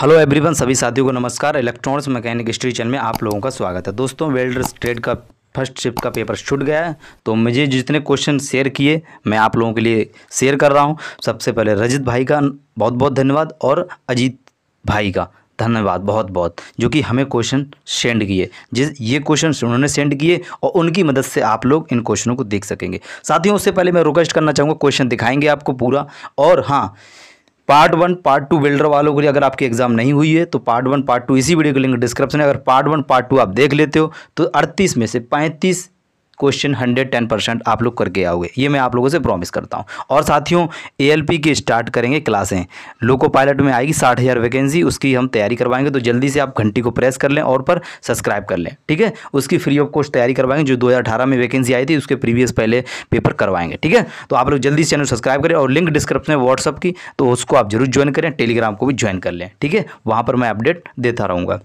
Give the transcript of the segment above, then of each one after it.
hello everyone सभी साथियों को नमस्कार इलेक्ट्रॉनिक्स मैकेनिक हिस्ट्री चैनल में आप लोगों का स्वागत है दोस्तों वेल्डर ट्रेड का फर्स्ट शिफ्ट का पेपर छूट गया है तो मुझे जितने क्वेश्चन शेयर किए मैं आप लोगों के लिए शेयर कर रहा हूँ सबसे पहले रजत भाई का बहुत बहुत धन्यवाद और अजीत भाई का धन्यवाद बहुत बहुत जो कि हमें क्वेश्चन सेंड किए जिस ये क्वेश्चन उन्होंने सेंड किए और उनकी मदद से आप लोग इन क्वेश्चनों को देख सकेंगे साथियों उससे पहले मैं रिक्वेस्ट करना चाहूँगा क्वेश्चन दिखाएंगे आपको पूरा और हाँ part one part two builder वालों के लिए अगर आपकी एग्जाम नहीं हुई है तो पार्ट वन पार्ट टू इसी वीडियो के लिंक डिस्क्रिप्शन है अगर पार्ट वन पार्ट टू आप देख लेते हो तो अड़तीस में से पैंतीस क्वेश्चन हंड्रेड टेन परसेंट आप लोग करके आओगे ये मैं आप लोगों से प्रॉमिस करता हूँ और साथियों एएलपी की स्टार्ट करेंगे क्लासें लोको पायलट में आएगी साठ हज़ार वैकेंसी उसकी हम तैयारी करवाएंगे तो जल्दी से आप घंटी को प्रेस कर लें और पर सब्सक्राइब कर लें ठीक है उसकी फ्री ऑफ कॉस्ट तैयारी करवाएंगे जो दो में वैकेंसी आई थी उसके प्रीवियस पहले पेपर करवाएंगे ठीक है तो आप लोग जल्दी चैनल सब्सक्राइब करें और लिंक डिस्क्रिप्शन में व्हाट्सअप की तो उसको आप जरूर ज्वाइन करें टेलीग्राम को भी ज्वाइन कर लें ठीक है वहाँ पर मैं अपडेट देता रहूँगा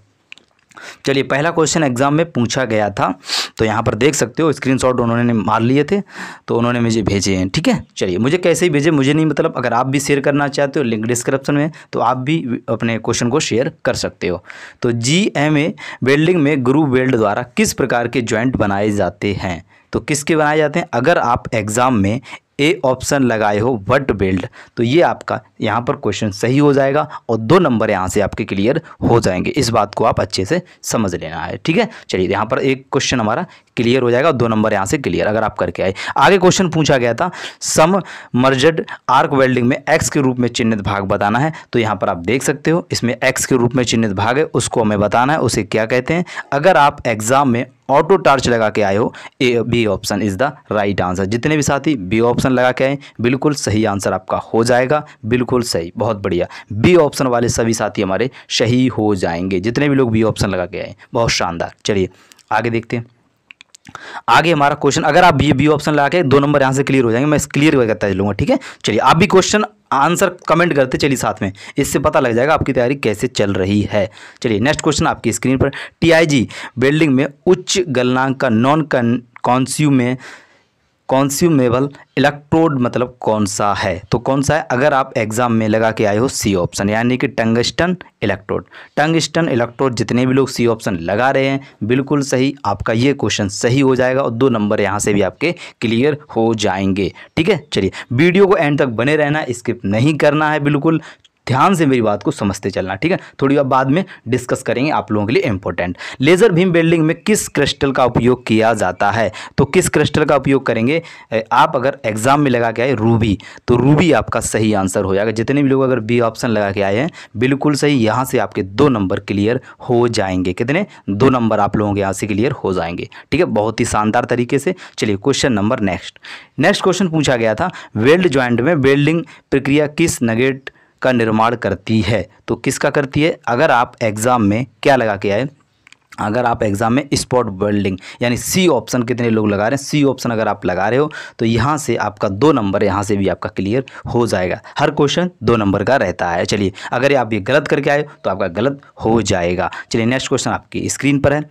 चलिए पहला क्वेश्चन एग्ज़ाम में पूछा गया था तो यहाँ पर देख सकते हो स्क्रीनशॉट उन्होंने मार लिए थे तो उन्होंने मुझे भेजे हैं ठीक है चलिए मुझे कैसे ही भेजे मुझे नहीं मतलब अगर आप भी शेयर करना चाहते हो लिंक डिस्क्रिप्शन में तो आप भी अपने क्वेश्चन को शेयर कर सकते हो तो जी एम ए वेल्डिंग में गुरु वेल्ड द्वारा किस प्रकार के ज्वाइंट बनाए जाते हैं तो किसके बनाए जाते हैं अगर आप एग्ज़ाम में ए ऑप्शन लगाए हो वट बेल्ट तो ये आपका यहाँ पर क्वेश्चन सही हो जाएगा और दो नंबर यहाँ से आपके क्लियर हो जाएंगे इस बात को आप अच्छे से समझ लेना है ठीक है चलिए यहाँ पर एक क्वेश्चन हमारा क्लियर हो जाएगा दो नंबर यहाँ से क्लियर अगर आप करके आए आगे क्वेश्चन पूछा गया था सम मर्जड आर्क वेल्डिंग में एक्स के रूप में चिन्हित भाग बताना है तो यहाँ पर आप देख सकते हो इसमें एक्स के रूप में चिन्हित भाग है उसको हमें बताना है उसे क्या कहते हैं अगर आप एग्ज़ाम में ऑटो टार्च लगा के आए हो A B option is the right answer जितने भी साथी बी ऑप्शन लगा के आए बिल्कुल सही आंसर आपका हो जाएगा बिल्कुल सही बहुत बढ़िया बी ऑप्शन वाले सभी साथी हमारे सही हो जाएंगे जितने भी लोग बी ऑप्शन लगा के आए बहुत शानदार चलिए आगे देखते हैं आगे हमारा क्वेश्चन अगर आप बी बी ऑप्शन लगा के दो नंबर यहाँ से क्लियर हो जाएंगे मैं क्लियर करता चलूँगा ठीक है चलिए आप भी क्वेश्चन आंसर कमेंट करते चलिए साथ में इससे पता लग जाएगा आपकी तैयारी कैसे चल रही है चलिए नेक्स्ट क्वेश्चन आपकी स्क्रीन पर टीआईजी बिल्डिंग में उच्च गलनांक का नॉन में कॉन्स्यूमेबल इलेक्ट्रोड मतलब कौन सा है तो कौन सा है अगर आप एग्ज़ाम में लगा के आए हो सी ऑप्शन यानी कि टंगस्टन इलेक्ट्रोड टंगस्टन इलेक्ट्रोड जितने भी लोग सी ऑप्शन लगा रहे हैं बिल्कुल सही आपका ये क्वेश्चन सही हो जाएगा और दो नंबर यहाँ से भी आपके क्लियर हो जाएंगे ठीक है चलिए वीडियो को एंड तक बने रहना स्किप नहीं करना है बिल्कुल ध्यान से मेरी बात को समझते चलना ठीक है थोड़ी बात बाद में डिस्कस करेंगे आप लोगों के लिए इंपॉर्टेंट लेज़र भीम बेल्डिंग में किस क्रिस्टल का उपयोग किया जाता है तो किस क्रिस्टल का उपयोग करेंगे आप अगर एग्जाम में लगा के आए रूबी तो रूबी आपका सही आंसर हो जाएगा जितने भी लोग अगर बी ऑप्शन लगा के आए हैं बिल्कुल सही यहाँ से आपके दो नंबर क्लियर हो जाएंगे कितने दो नंबर आप लोगों के यहाँ से क्लियर हो जाएंगे ठीक है बहुत ही शानदार तरीके से चलिए question number next next question पूछा गया था वेल्ड ज्वाइंट में वेल्डिंग प्रक्रिया किस नगेट का निर्माण करती है तो किसका करती है अगर आप एग्ज़ाम में क्या लगा के आए अगर आप एग्ज़ाम में स्पॉट वेल्डिंग यानी सी ऑप्शन कितने लोग लगा रहे हैं सी ऑप्शन अगर आप लगा रहे हो तो यहाँ से आपका दो नंबर यहाँ से भी आपका क्लियर हो जाएगा हर क्वेश्चन दो नंबर का रहता है चलिए अगर आप ये गलत करके आए तो आपका गलत हो जाएगा चलिए नेक्स्ट क्वेश्चन आपकी स्क्रीन पर है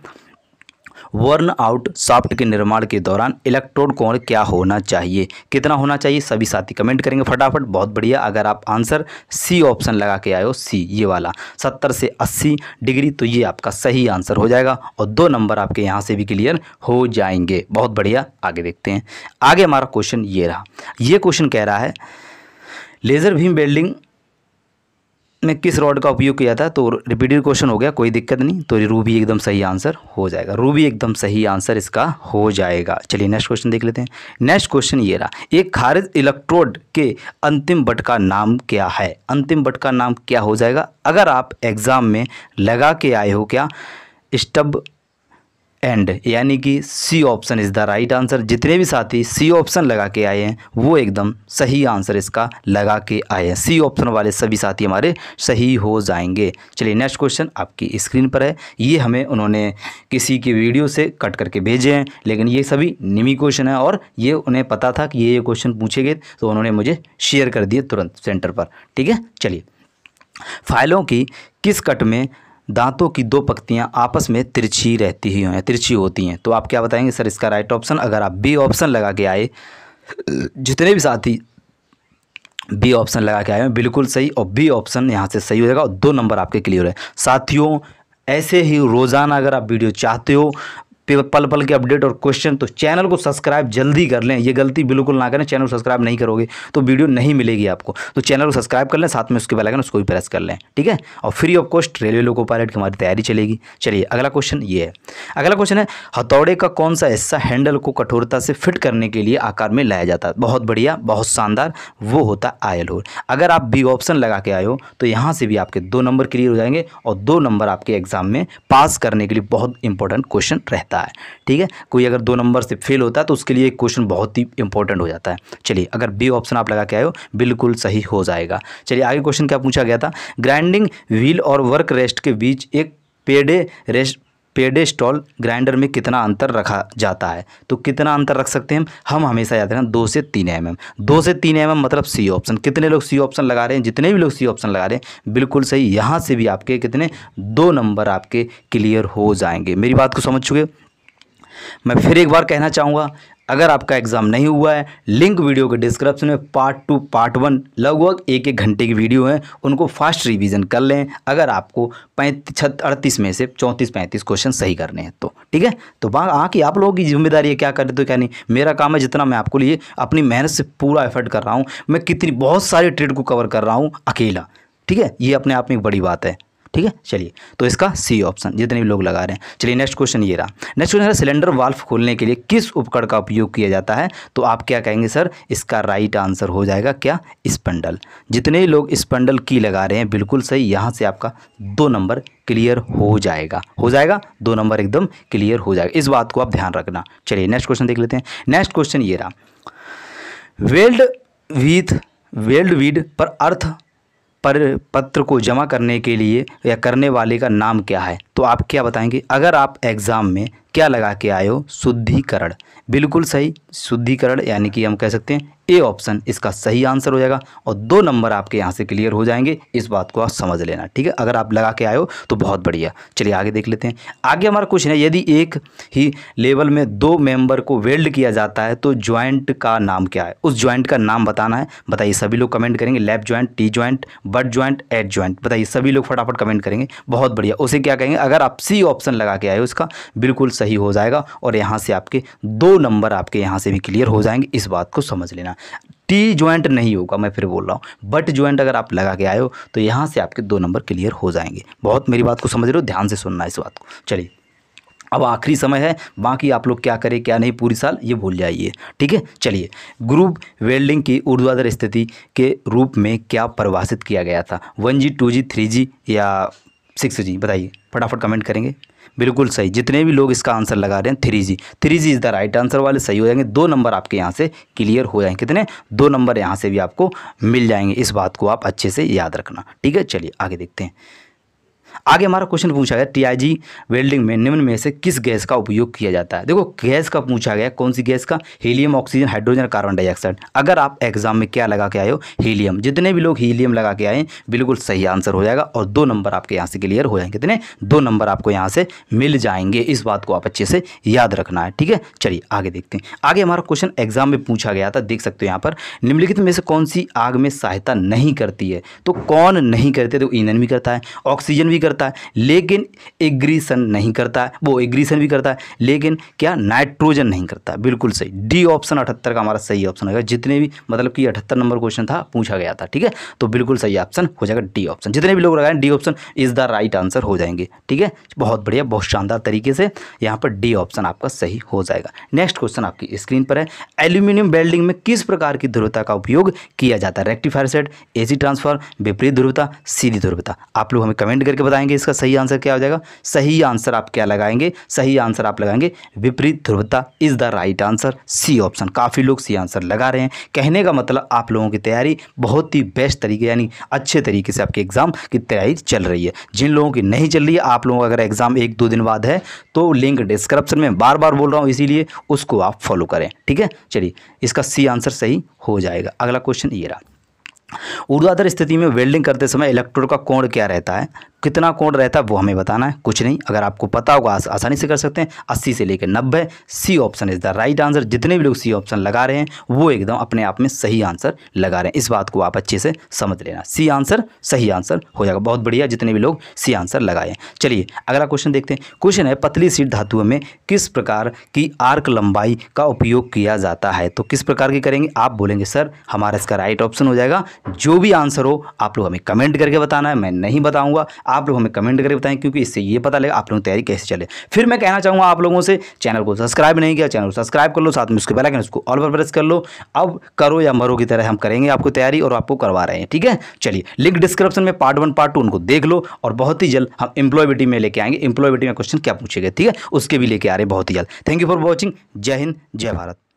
वर्न आउट सॉफ्ट के निर्माण के दौरान इलेक्ट्रोड कोण क्या होना चाहिए कितना होना चाहिए सभी साथी कमेंट करेंगे फटाफट बहुत बढ़िया अगर आप आंसर सी ऑप्शन लगा के आए हो सी ये वाला सत्तर से अस्सी डिग्री तो ये आपका सही आंसर हो जाएगा और दो नंबर आपके यहाँ से भी क्लियर हो जाएंगे बहुत बढ़िया आगे देखते हैं आगे हमारा क्वेश्चन ये रहा ये क्वेश्चन कह रहा है लेज़र भीम बेल्डिंग में किस रॉड का उपयोग किया था तो रिपीटेड क्वेश्चन हो गया कोई दिक्कत नहीं तो रूबी एकदम सही आंसर हो जाएगा रूबी एकदम सही आंसर इसका हो जाएगा चलिए नेक्स्ट क्वेश्चन देख लेते हैं नेक्स्ट क्वेश्चन ये रहा एक खारिज इलेक्ट्रोड के अंतिम बट का नाम क्या है अंतिम बट का नाम क्या हो जाएगा अगर आप एग्ज़ाम में लगा के आए हो क्या स्टब एंड यानी कि C option is the right answer जितने भी साथी सी ऑप्शन लगा के आए हैं वो एकदम सही आंसर इसका लगा के आए हैं सी ऑप्शन वाले सभी साथी हमारे सही हो जाएंगे चलिए नेक्स्ट क्वेश्चन आपकी स्क्रीन पर है ये हमें उन्होंने किसी की वीडियो से कट करके भेजे हैं लेकिन ये सभी निमी क्वेश्चन है और ये उन्हें पता था कि ये ये क्वेश्चन पूछे गए तो उन्होंने मुझे शेयर कर दिए तुरंत सेंटर पर ठीक है चलिए फाइलों की किस कट में दांतों की दो पक्तियां आपस में तिरछी रहती ही हैं तिरछी होती हैं तो आप क्या बताएंगे सर इसका राइट ऑप्शन अगर आप बी ऑप्शन लगा के आए जितने भी साथी बी ऑप्शन लगा के आए हैं बिल्कुल सही और बी ऑप्शन यहाँ से सही हो जाएगा और दो नंबर आपके क्लियर है साथियों ऐसे ही रोज़ाना अगर आप वीडियो चाहते हो पल पल के अपडेट और क्वेश्चन तो चैनल को सब्सक्राइब जल्दी कर लें ये गलती बिल्कुल ना करें चैनल को सब्सक्राइब नहीं करोगे तो वीडियो नहीं मिलेगी आपको तो चैनल को सब्सक्राइब कर लें साथ में उसके बेलाइकन उसको भी प्रेस कर लें ठीक है और free of cost railway loco pilot की हमारी तैयारी चलेगी चलिए अगला क्वेश्चन ये है अगला क्वेश्चन है हथौड़े का कौन सा हिस्सा हैंडल को कठोरता से फिट करने के लिए आकार में लाया जाता है बहुत बढ़िया बहुत शानदार वो होता आयल होल अगर आप बी ऑप्शन लगा के आए हो तो यहाँ से भी आपके दो नंबर क्लियर हो जाएंगे और दो नंबर आपके एग्जाम में पास करने के लिए बहुत इंपॉर्टेंट क्वेश्चन रहता है होता है ठीक है कोई अगर दो नंबर से फेल होता है तो उसके लिए क्वेश्चन बहुत ही इंपॉर्टेंट हो जाता है चलिए अगर बी ऑप्शन आप लगा के आए हो बिल्कुल सही हो जाएगा चलिए आगे क्वेश्चन क्या पूछा गया था ग्राइंडिंग व्हील और वर्क रेस्ट के बीच एक पेडे रेस्ट पेडे स्टॉल ग्राइंडर में कितना अंतर रखा जाता है तो कितना अंतर रख सकते हैं हम हमेशा याद रखें दो से तीन एम एम दो से तीन एम एम मतलब सी ऑप्शन कितने लोग सी ऑप्शन लगा रहे हैं जितने भी लोग सी ऑप्शन लगा रहे हैं बिल्कुल सही यहां से भी आपके कितने दो नंबर आपके क्लियर हो जाएंगे मेरी बात को समझ चुके मैं फिर एक बार कहना चाहूँगा अगर आपका एग्ज़ाम नहीं हुआ है लिंक वीडियो के डिस्क्रिप्शन में पार्ट टू पार्ट वन लगभग एक एक घंटे की वीडियो है उनको फास्ट रिवीजन कर लें अगर आपको पैंतीस छत अड़तीस में से चौंतीस पैंतीस क्वेश्चन सही करने हैं तो ठीक है तो वहाँ कि आप लोगों की जिम्मेदारी है क्या करें तो क्या नहीं मेरा काम है जितना मैं आपको लिए अपनी मेहनत से पूरा एफर्ट कर रहा हूँ मैं कितनी बहुत सारे ट्रेड को कवर कर रहा हूँ अकेला ठीक है ये अपने आप में एक बड़ी बात है ठीक है चलिए तो इसका सी ऑप्शन जितने भी लोग लगा रहे हैं चलिए नेक्स्ट क्वेश्चन ये रहा नेक्स्ट क्वेश्चन है सिलेंडर वाल्व खोलने के लिए किस उपकरण का उपयोग किया जाता है तो आप क्या कहेंगे सर इसका राइट आंसर हो जाएगा क्या स्पंडल जितने लोग स्पंडल की लगा रहे हैं बिल्कुल सही यहाँ से आपका दो नंबर क्लियर हो जाएगा हो जाएगा दो नंबर एकदम क्लियर हो जाएगा इस बात को आप ध्यान रखना चलिए नेक्स्ट क्वेश्चन देख लेते हैं नेक्स्ट क्वेश्चन ये रहा वेल्ड विथ वेल्ड विड पर अर्थ पर पत्र को जमा करने के लिए या करने वाले का नाम क्या है तो आप क्या बताएंगे अगर आप एग्ज़ाम में क्या लगा के आए हो शुद्धिकरण बिल्कुल सही शुद्धिकरण यानी कि हम कह सकते हैं ए ऑप्शन इसका सही आंसर हो जाएगा और दो नंबर आपके यहाँ से क्लियर हो जाएंगे इस बात को आप समझ लेना ठीक है अगर आप लगा के आए हो तो बहुत बढ़िया चलिए आगे देख लेते हैं आगे हमारा क्वेश्चन है यदि एक ही लेवल में दो मेंबर को वेल्ड किया जाता है तो ज्वाइंट का नाम क्या है उस ज्वाइंट का नाम बताना है बताइए सभी लोग कमेंट करेंगे left joint T joint butt joint edge joint बताइए सभी लोग फटाफट कमेंट करेंगे बहुत बढ़िया उसे क्या कहेंगे अगर आप सी ऑप्शन लगा के आए हो इसका बिल्कुल सही हो जाएगा और यहाँ से आपके दो नंबर आपके यहाँ से भी क्लियर हो जाएंगे इस बात को समझ लेना टी ज्वाइंट नहीं होगा मैं फिर बोल रहा हूँ बट ज्वाइंट अगर आप लगा के आए हो तो यहाँ से आपके दो नंबर क्लियर हो जाएंगे बहुत मेरी बात को समझ रहे हो ध्यान से सुनना इस बात को चलिए अब आखिरी समय है बाकी आप लोग क्या करें क्या नहीं पूरी साल ये भूल जाइए ठीक है चलिए ग्रुप वेल्डिंग की ऊर्ध्वाधर स्थिति के रूप में क्या परिभाषित किया गया था one G two G three G या सिक्स जी बताइए फटाफट कमेंट करेंगे बिल्कुल सही जितने भी लोग इसका आंसर लगा रहे हैं three G three G is the right answer वाले सही हो जाएंगे दो नंबर आपके यहाँ से क्लियर हो जाएंगे कितने दो नंबर यहाँ से भी आपको मिल जाएंगे इस बात को आप अच्छे से याद रखना ठीक है चलिए आगे देखते हैं आगे हमारा क्वेश्चन पूछा गया टीआईजी वेल्डिंग में निम्न में से किस गैस का उपयोग किया जाता है देखो गैस का पूछा गया कौन सी गैस का helium oxygen hydrogen carbon dioxide अगर आप एग्जाम में क्या लगा के आए हो हीलियम जितने भी लोग हीलियम लगा के आए बिल्कुल सही आंसर हो जाएगा और दो नंबर आपके यहाँ से क्लियर हो जाएंगे कितने दो नंबर आपको यहाँ से मिल जाएंगे इस बात को आप अच्छे से याद रखना है ठीक है चलिए आगे देखते हैं आगे हमारा क्वेश्चन एग्जाम में पूछा गया था देख सकते हो यहाँ पर निम्नलिखित में से कौन सी आग में सहायता नहीं करती है तो कौन नहीं करते तो ईंधन भी करता है ऑक्सीजन भी भी करता है लेकिन एग्रीसन नहीं करता है वो एग्रीसन भी करता है लेकिन क्या नाइट्रोजन नहीं करता बिल्कुल सही डी ऑप्शन अठहत्तर का हमारा सही ऑप्शन होगा जितने भी मतलब कि अठहत्तर नंबर क्वेश्चन था पूछा गया था ठीक है तो बिल्कुल सही ऑप्शन हो जाएगा डी ऑप्शन जितने भी लोग लगाए D option is the right answer हो जाएंगे ठीक है बहुत बढ़िया बहुत शानदार तरीके से यहाँ पर डी ऑप्शन आपका सही हो जाएगा नेक्स्ट क्वेश्चन आपकी स्क्रीन पर है एल्यूमिनियम वेल्डिंग में किस प्रकार की ध्रुवता का उपयोग किया जाता है रेक्टिफायर सेट एसी ट्रांसफर विपरीत ध्रुवता सीधी ध्रुवता आप लोग हमें कमेंट करके बताएंगे इसका सही आंसर क्या हो जाएगा सही आंसर आप क्या लगाएंगे सही आंसर आप लगाएंगे विपरीत ध्रुवता is the right answer C option काफ़ी लोग सी आंसर लगा रहे हैं कहने का मतलब आप लोगों की तैयारी बहुत ही बेस्ट तरीके यानी अच्छे तरीके से आपके एग्ज़ाम की तैयारी चल रही है जिन लोगों की नहीं चल रही है आप लोगों का अगर एग्ज़ाम एक दो दिन बाद है तो लिंक डिस्क्रिप्शन में बार बार बोल रहा हूँ इसीलिए उसको आप फॉलो करें ठीक है चलिए इसका सी आंसर सही हो जाएगा अगला क्वेश्चन ये रहा ऊर्ध्वाधर स्थिति में वेल्डिंग करते समय इलेक्ट्रोड का कोण क्या रहता है कितना कोण रहता है वो हमें बताना है कुछ नहीं अगर आपको पता होगा आस, आसानी से कर सकते हैं अस्सी से लेकर नब्बे C option is the right answer जितने भी लोग सी ऑप्शन लगा रहे हैं वो एकदम अपने आप में सही आंसर लगा रहे हैं इस बात को आप अच्छे से समझ लेना सी आंसर सही आंसर हो जाएगा बहुत बढ़िया जितने भी लोग सी आंसर लगाए चलिए अगला क्वेश्चन देखते हैं क्वेश्चन है पतली सीट धातुओं में किस प्रकार की आर्क लंबाई का उपयोग किया जाता है तो किस प्रकार की करेंगे आप बोलेंगे सर हमारा इसका राइट ऑप्शन हो जाएगा जो जो भी आंसर हो आप लोग हमें कमेंट करके बताना है मैं नहीं बताऊंगा आप लोग हमें कमेंट करके बताएं क्योंकि इससे ये पता लगे आप लोगों की तैयारी कैसे चले फिर मैं कहना चाहूँगा आप लोगों से चैनल को सब्सक्राइब नहीं किया चैनल को सब्सक्राइब कर लो साथ में उसके पहले उसको ऑल पर प्रेस कर लो अब करो या मरो की तरह हम करेंगे आपको तैयारी और आपको करवा रहे हैं ठीक है चलिए लिंक डिस्क्रिप्शन में पार्ट वन पार्ट टू उनको देख लो और बहुत ही जल्द हम इंप्लॉयबिलिटी में लेके आएंगे इंप्लॉयबिलिटी में क्वेश्चन क्या पूछेगा ठीक है उसके भी लेके आ रहे हैं बहुत ही जल्द थैंक यू फॉर वॉचिंग जय हिंद जय भारत